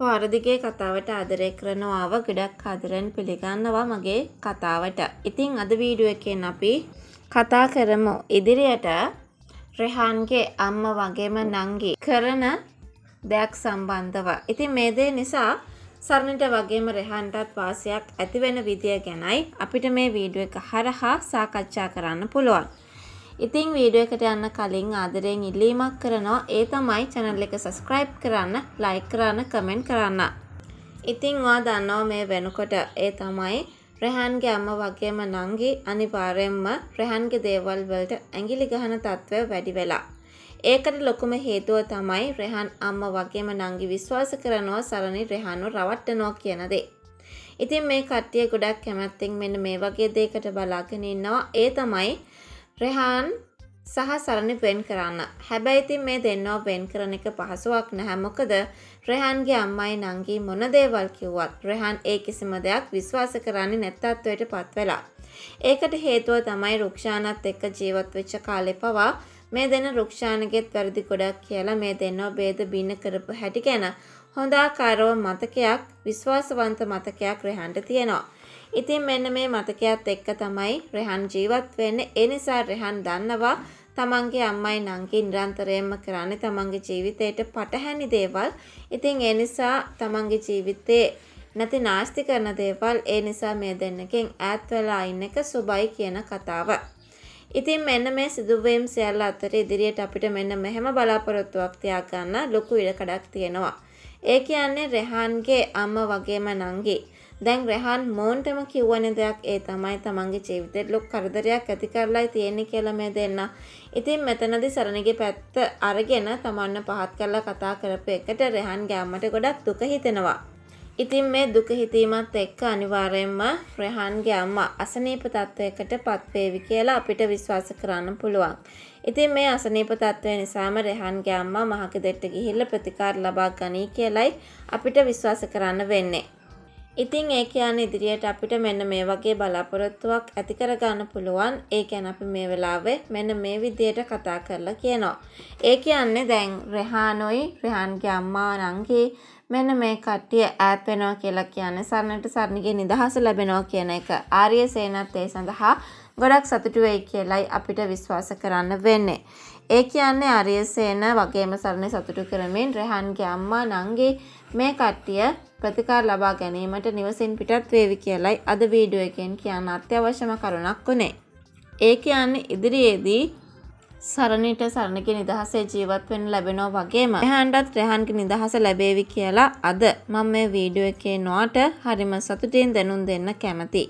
වාරදිගේ කතාවට ආදරය කරනවාව ගොඩක් ආදරෙන් පිළිගන්නවා මගේ කතාවට. ඉතින් අද වීඩියෝ එකෙන් අපි කතා කරමු. ඉදිරියට රෙහන්ගේ අම්ම වගේම නංගි කරන දෙයක් සම්බන්ධව. ඉතින් මේ දේ නිසා සරණට වගේම රෙහන්ටත් වාසියක් ඇති වෙන විදිය ගැනයි අපිට මේ වීඩියෝ එක හරහා සාකච්ඡා කරන්න පුළුවන්. ඉතිං වීඩුව එකට යන්න කලින් ආදරයෙන් ඉල්ලීමක් කරනවා ඒ තමයි චැනල් එක සස්ක්‍රයිබ් කරන්න ලයි කරන්න කමෙන්ට් කරන්න. ඉතිං වා දන්නවා මේ වෙනකොට ඒ තමයි ප්‍රහන්ගේ අම්ම වගේම නංගි අනිවාරයෙන්ම ප්‍රහන්ගේ දේවල් වලට ඇඟිලි ගහන තත්ත්වය වැඩි වෙලා. ඒකට ලොකුම හේතුව තමයි රෙහන් අම්ම වගේම නංගි විශ්වාස කරනවා සරණි රෙහන්ව රවට්ටනවා කියනදේ. ඉතින් මේ කට්ටිය ගොඩක් කැමැත්තෙන් මෙන්න මේ වගේ දෙයකට බලාගෙන ඉන්නවා ඒ තමයි රෙහාන් සහ සරණි වෙන් කරන්න හැබැයිතින් මේ දෙන්නව වෙන් කරන එක පහසුවක් නැහැ මොකද රෙහන්ගේ අම්මයි නංගී මොන දේවල් කිව්වත් රෙහන් ඒ කිසිම දෙයක් විශ්වාස කරන්නේ නැත්තත්වයට පත්වෙලා. ඒකට හේතුව තමයි රුක්ෂානත් එක්ක ජීවත් වෙච්ච කාලෙ පවා මේ දෙන රුක්ෂානගෙත් වැරදි ගොඩක් කියලා මේ දෙන්නව බේද බින්න කරපු හැටි ගැන හොඳාකාරව මතකයක් විශ්වාසවන්ත මතකයක් රෙහන්ට තියෙනවා. ඉතින් මෙන්න මේ මතකයත් එක්ක තමයි රෙහන් ජීවත් වෙන්නේ. ඒ නිසා රෙහන් දන්නවා තමන්ගේ අම්මයි නංගි නිරන්තරයෙන්ම කරන්නේ තමන්ගේ ජීවිතයට පටහැනි දේවල්. ඉතින් ඒ නිසා තමන්ගේ ජීවිතේ නැති නාස්ති කරන දේවල් ඒ නිසා මේ දෙන්නකින් ඈත් වෙලා ඉන්න එක සුබයි කියන කතාව. ඉතින් මෙන්න මේ සිදුවීම් සියල්ල අතර ඉදිරියට අපිට මෙන්න මෙහෙම බලාපොරොත්තුවක් තියාගන්න ලොකු ඉඩකඩක් තියෙනවා. ඒ කියන්නේ රෙහන්ගේ අම්ම වගේම නංගි. දැන් රෙහන් මෝන්ටම කිව්වන දෙයක් ඒ තමයි තමන්ගේ ජීවිතෙත් ලොක් කරදරයක් ඇති කරලායි තියෙන්නේ කියලා මේ දෙන්න. ඉතින් මෙතනදි සරණගේ පැත්ත අරගෙන තමන්ව පහත් කරලා කතා කරපු එකට රෙහන් ගෑම්මට ගොඩක් දුක හිතෙනවා. ඉතින් මේ දුක හිතීමත් එක්ක අනිවාර්යයෙන්ම රෙහන්ගේ අම්මා අසනීප තත්ත්වයකට පත්වේවි කියලා අපිට විශ්වාස කරන්න පුළුවන්. ඉතින් මේ අසනීප තත්ත්වය නිසාම රෙහන්ගේ අම්මා මහකෙදෙට්ට ගිහිල්ල ප්‍රතිකාර ලබා ගනී කියලයි අපිට විශ්වාස කරන්න වෙන්නේ. ඉතින් ඒ කියන්නේ ඉදිරියට අපිට මෙන්න මේ වගේ බලාපොරොත්තුවක් ඇති කරගන්න පුළුවන්. ඒ කියන්නේ අපි මේ වෙලාවේ මෙන්න මේ විදියට කතා කරලා කියනවා. ඒ කියන්නේ දැන් රෙහානොයි රෙහන්ගේ අම්මා නංගි මෙන්න මේ කට්ටිය ඈත් වෙනවා කියලා කියන්නේ සරණට සරණගේ නිදහස ලැබෙනවා කියන එක. ආර්ය සේනත් ඒ සඳහා ගොඩක් සතුටු වෙයි කියලයි අපිට විශ්වාස කරන්න වෙන්නේ. ඒ කියන්නේ ආර්ය සේන වගේම සරණ සතුටු කරමින් රහන්ගේ අම්මා නංගි මේ කට්ටිය ප්‍රතිකාර ලබා ගැනීමට නිවසින් පිටත් වේවි කියලයි අද වීඩියෝ එකෙන් කියන්න අත්‍යවශ්‍යම කරුණක් උනේ. ඒ කියන්නේ ඉදිරියේදී සරණට සරණක නිදහසේ ජීවත් වෙන ලැබෙනෝ වගේම එහන්ටත් රැහන්ක නිදහස ලැබේවි කියලා අද මම මේ වීඩුව එකේ නොට හරිම සතුටින් දැනුම් දෙන්න කැමති.